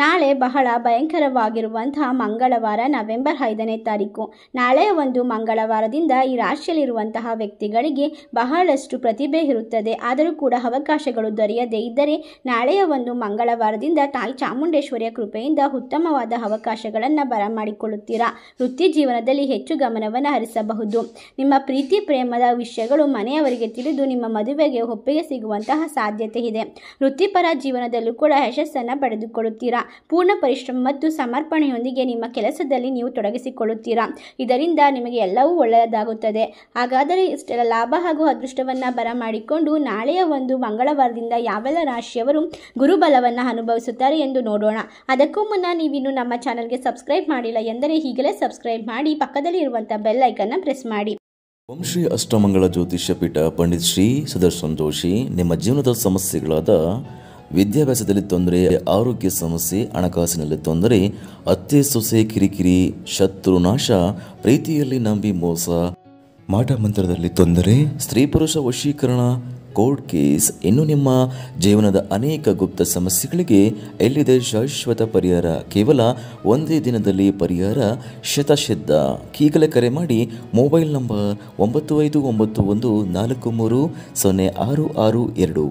ನಾಳೆ ಬಹಳ ಭಯಂಕರವಾಗಿರುವಂತಹ ಮಂಗಳವಾರ ನವೆಂಬರ್ ಐದನೇ ತಾರೀಕು ನಾಳೆಯ ಒಂದು ಮಂಗಳವಾರದಿಂದ ಈ ರಾಶಿಯಲ್ಲಿರುವಂತಹ ವ್ಯಕ್ತಿಗಳಿಗೆ ಬಹಳಷ್ಟು ಪ್ರತಿಭೆ ಇರುತ್ತದೆ ಆದರೂ ಕೂಡ ಅವಕಾಶಗಳು ದೊರೆಯದೇ ಇದ್ದರೆ ನಾಳೆಯ ಒಂದು ಮಂಗಳವಾರದಿಂದ ತಾಯಿ ಚಾಮುಂಡೇಶ್ವರಿಯ ಕೃಪೆಯಿಂದ ಉತ್ತಮವಾದ ಅವಕಾಶಗಳನ್ನು ಬರಮಾಡಿಕೊಳ್ಳುತ್ತೀರಾ ವೃತ್ತಿ ಜೀವನದಲ್ಲಿ ಹೆಚ್ಚು ಗಮನವನ್ನು ಹರಿಸಬಹುದು ನಿಮ್ಮ ಪ್ರೀತಿ ಪ್ರೇಮದ ವಿಷಯಗಳು ಮನೆಯವರಿಗೆ ತಿಳಿದು ನಿಮ್ಮ ಮದುವೆಗೆ ಒಪ್ಪಿಗೆ ಸಿಗುವಂತಹ ಸಾಧ್ಯತೆ ಇದೆ ವೃತ್ತಿಪರ ಜೀವನದಲ್ಲೂ ಕೂಡ ಯಶಸ್ಸನ್ನು ಪಡೆದುಕೊಳ್ಳುತ್ತೀರಾ ಪೂರ್ಣ ಪರಿಶ್ರಮ ಮತ್ತು ಸಮರ್ಪಣೆಯೊಂದಿಗೆ ನಿಮ್ಮ ಕೆಲಸದಲ್ಲಿ ನೀವು ತೊಡಗಿಸಿಕೊಳ್ಳುತ್ತೀರಾ ಇದರಿಂದ ನಿಮಗೆ ಎಲ್ಲವೂ ಒಳ್ಳೆಯದಾಗುತ್ತದೆ ಹಾಗಾದರೆ ಇಷ್ಟೆಲ್ಲ ಲಾಭ ಹಾಗೂ ಅದೃಷ್ಟವನ್ನು ಬರಮಾಡಿಕೊಂಡು ನಾಳೆಯ ಒಂದು ಮಂಗಳವಾರದಿಂದ ಯಾವೆಲ್ಲ ರಾಶಿಯವರು ಗುರುಬಲವನ್ನು ಅನುಭವಿಸುತ್ತಾರೆ ಎಂದು ನೋಡೋಣ ಅದಕ್ಕೂ ಮುನ್ನ ನೀವಿನ್ನು ನಮ್ಮ ಚಾನಲ್ಗೆ ಸಬ್ಸ್ಕ್ರೈಬ್ ಮಾಡಿಲ್ಲ ಎಂದರೆ ಈಗಲೇ ಸಬ್ಸ್ಕ್ರೈಬ್ ಮಾಡಿ ಪಕ್ಕದಲ್ಲಿ ಇರುವಂತಹ ಬೆಲ್ ಐಕನ್ನ ಪ್ರೆಸ್ ಮಾಡಿ ವಂಶ್ರೀ ಶ್ರೀ ಅಷ್ಟಮಂಗಳ ಜ್ಯೋತಿಷ್ಯ ಪೀಠ ಪಂಡಿತ್ ಶ್ರೀ ಸುದರ್ಶನ್ ಜೋಶಿ ನಿಮ್ಮ ಜೀವನದ ಸಮಸ್ಯೆಗಳಾದ ವಿದ್ಯಾಭ್ಯಾಸದಲ್ಲಿ ತೊಂದರೆ ಆರೋಗ್ಯ ಸಮಸ್ಯೆ ಹಣಕಾಸಿನಲ್ಲಿ ತೊಂದರೆ ಅತ್ತೆ ಸೊಸೆ ಕಿರಿಕಿರಿ ಶತ್ರು ನಾಶ ಪ್ರೀತಿಯಲ್ಲಿ ನಂಬಿ ಮೋಸ ಮಾಟ ಮಂತ್ರದಲ್ಲಿ ತೊಂದರೆ ಸ್ತ್ರೀ ಪುರುಷ ವಶೀಕರಣ ಕೋರ್ಟ್ ಕೇಸ್ ಇನ್ನು ನಿಮ್ಮ ಜೀವನದ ಅನೇಕ ಗುಪ್ತ ಸಮಸ್ಯೆಗಳಿಗೆ ಎಲ್ಲಿದೆ ಶಾಶ್ವತ ಪರಿಹಾರ ಕೇವಲ ಒಂದೇ ದಿನದಲ್ಲಿ ಪರಿಹಾರ ಶತಶಿದ್ಧ ಈಗಲೇ ಕರೆ ಮಾಡಿ ಮೊಬೈಲ್ ನಂಬರ್ ಒಂಬತ್ತು ಐದು ಒಂಬತ್ತು ಒಂದು ನಾಲ್ಕು ಮೂರು ಸೊನ್ನೆ ಆರು ಆರು ಎರಡು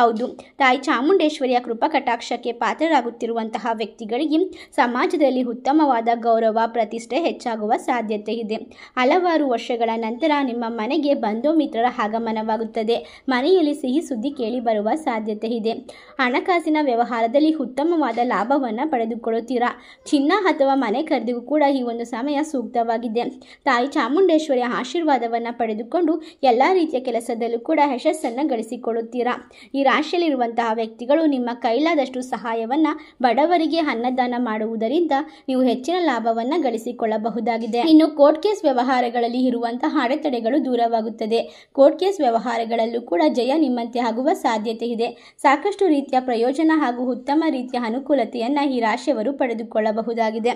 ಹೌದು ತಾಯಿ ಚಾಮುಂಡೇಶ್ವರಿಯ ಕೃಪಾ ಕಟಾಕ್ಷಕ್ಕೆ ಪಾತ್ರರಾಗುತ್ತಿರುವಂತಹ ವ್ಯಕ್ತಿಗಳಿಗೆ ಸಮಾಜದಲ್ಲಿ ಉತ್ತಮವಾದ ಗೌರವ ಪ್ರತಿಷ್ಠೆ ಹೆಚ್ಚಾಗುವ ಸಾಧ್ಯತೆ ಇದೆ ಹಲವಾರು ವರ್ಷಗಳ ನಂತರ ನಿಮ್ಮ ಮನೆಗೆ ಬಂಧು ಮಿತ್ರರ ಆಗಮನವಾಗುತ್ತದೆ ಮನೆಯಲ್ಲಿ ಸಿಹಿ ಸುದ್ದಿ ಕೇಳಿ ಬರುವ ಸಾಧ್ಯತೆ ಇದೆ ಹಣಕಾಸಿನ ವ್ಯವಹಾರದಲ್ಲಿ ಉತ್ತಮವಾದ ಲಾಭವನ್ನು ಪಡೆದುಕೊಳ್ಳುತ್ತೀರಾ ಚಿನ್ನ ಅಥವಾ ಮನೆ ಖರೀದಿಗೂ ಕೂಡ ಈ ಒಂದು ಸಮಯ ಸೂಕ್ತವಾಗಿದೆ ತಾಯಿ ಚಾಮುಂಡೇಶ್ವರಿಯ ಆಶೀರ್ವಾದವನ್ನು ಪಡೆದುಕೊಂಡು ಎಲ್ಲ ರೀತಿಯ ಕೆಲಸದಲ್ಲೂ ಕೂಡ ಯಶಸ್ಸನ್ನು ಗಳಿಸಿಕೊಳ್ಳುತ್ತೀರಾ ಈ ರಾಶಿಯಲ್ಲಿರುವಂತಹ ವ್ಯಕ್ತಿಗಳು ನಿಮ್ಮ ಕೈಲಾದಷ್ಟು ಸಹಾಯವನ್ನು ಬಡವರಿಗೆ ಅನ್ನದಾನ ಮಾಡುವುದರಿಂದ ನೀವು ಹೆಚ್ಚಿನ ಲಾಭವನ್ನು ಗಳಿಸಿಕೊಳ್ಳಬಹುದಾಗಿದೆ ಇನ್ನು ಕೋರ್ಟ್ ಕೇಸ್ ವ್ಯವಹಾರಗಳಲ್ಲಿ ಇರುವಂತಹ ಅಡೆತಡೆಗಳು ದೂರವಾಗುತ್ತದೆ ಕೋರ್ಟ್ ಕೇಸ್ ವ್ಯವಹಾರಗಳಲ್ಲೂ ಕೂಡ ಜಯ ನಿಮ್ಮಂತೆ ಆಗುವ ಸಾಧ್ಯತೆ ಇದೆ ಸಾಕಷ್ಟು ರೀತಿಯ ಪ್ರಯೋಜನ ಹಾಗೂ ಉತ್ತಮ ರೀತಿಯ ಅನುಕೂಲತೆಯನ್ನು ಈ ರಾಶಿಯವರು ಪಡೆದುಕೊಳ್ಳಬಹುದಾಗಿದೆ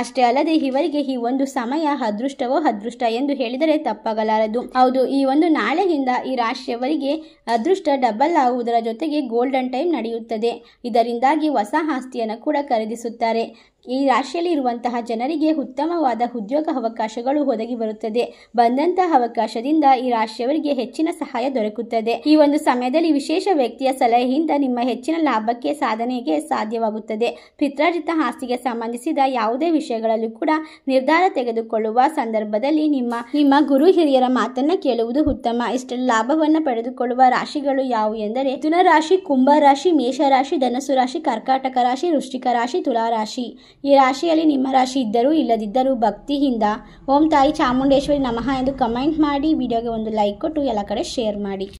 ಅಷ್ಟೇ ಅಲ್ಲದೆ ಇವರಿಗೆ ಈ ಒಂದು ಸಮಯ ಅದೃಷ್ಟವೋ ಅದೃಷ್ಟ ಎಂದು ಹೇಳಿದರೆ ತಪ್ಪಾಗಲಾರದು ಹೌದು ಈ ಒಂದು ನಾಳೆಯಿಂದ ಈ ರಾಶಿಯವರಿಗೆ ಅದೃಷ್ಟ ಡಬಲ್ ಆಗುವುದರ ಜೊತೆಗೆ ಗೋಲ್ಡನ್ ಟೈಮ್ ನಡೆಯುತ್ತದೆ ಇದರಿಂದಾಗಿ ಹೊಸ ಆಸ್ತಿಯನ್ನು ಕೂಡ ಖರೀದಿಸುತ್ತಾರೆ ಈ ಇರುವಂತಹ ಜನರಿಗೆ ಉತ್ತಮವಾದ ಉದ್ಯೋಗ ಅವಕಾಶಗಳು ಒದಗಿ ಬರುತ್ತದೆ ಬಂದಂತಹ ಅವಕಾಶದಿಂದ ಈ ರಾಶಿಯವರಿಗೆ ಹೆಚ್ಚಿನ ಸಹಾಯ ದೊರಕುತ್ತದೆ ಈ ಒಂದು ಸಮಯದಲ್ಲಿ ವಿಶೇಷ ವ್ಯಕ್ತಿಯ ಸಲಹೆಯಿಂದ ನಿಮ್ಮ ಹೆಚ್ಚಿನ ಲಾಭಕ್ಕೆ ಸಾಧನೆಗೆ ಸಾಧ್ಯವಾಗುತ್ತದೆ ಪಿತ್ರಾರ್ಜಿತ ಆಸ್ತಿಗೆ ಸಂಬಂಧಿಸಿದ ಯಾವುದೇ ವಿಷಯಗಳಲ್ಲೂ ಕೂಡ ನಿರ್ಧಾರ ತೆಗೆದುಕೊಳ್ಳುವ ಸಂದರ್ಭದಲ್ಲಿ ನಿಮ್ಮ ನಿಮ್ಮ ಗುರು ಹಿರಿಯರ ಮಾತನ್ನ ಕೇಳುವುದು ಉತ್ತಮ ಇಷ್ಟ ಲಾಭವನ್ನು ಪಡೆದುಕೊಳ್ಳುವ ರಾಶಿಗಳು ಯಾವುವು ಎಂದರೆ ರಾಶಿ ಕುಂಭ ರಾಶಿ ಮೇಷರಾಶಿ ಧನಸು ರಾಶಿ ಕರ್ಕಾಟಕ ರಾಶಿ ವೃಷ್ಟಿಕ ರಾಶಿ ತುಲಾರಾಶಿ ರಾಶಿ ಈ ರಾಶಿಯಲ್ಲಿ ನಿಮ್ಮ ರಾಶಿ ಇದ್ದರೂ ಇಲ್ಲದಿದ್ದರೂ ಭಕ್ತಿಯಿಂದ ಓಂ ತಾಯಿ ಚಾಮುಂಡೇಶ್ವರಿ ನಮಃ ಎಂದು ಕಮೆಂಟ್ ಮಾಡಿ ವಿಡಿಯೋಗೆ ಒಂದು ಲೈಕ್ ಕೊಟ್ಟು ಎಲ್ಲ ಕಡೆ ಶೇರ್ ಮಾಡಿ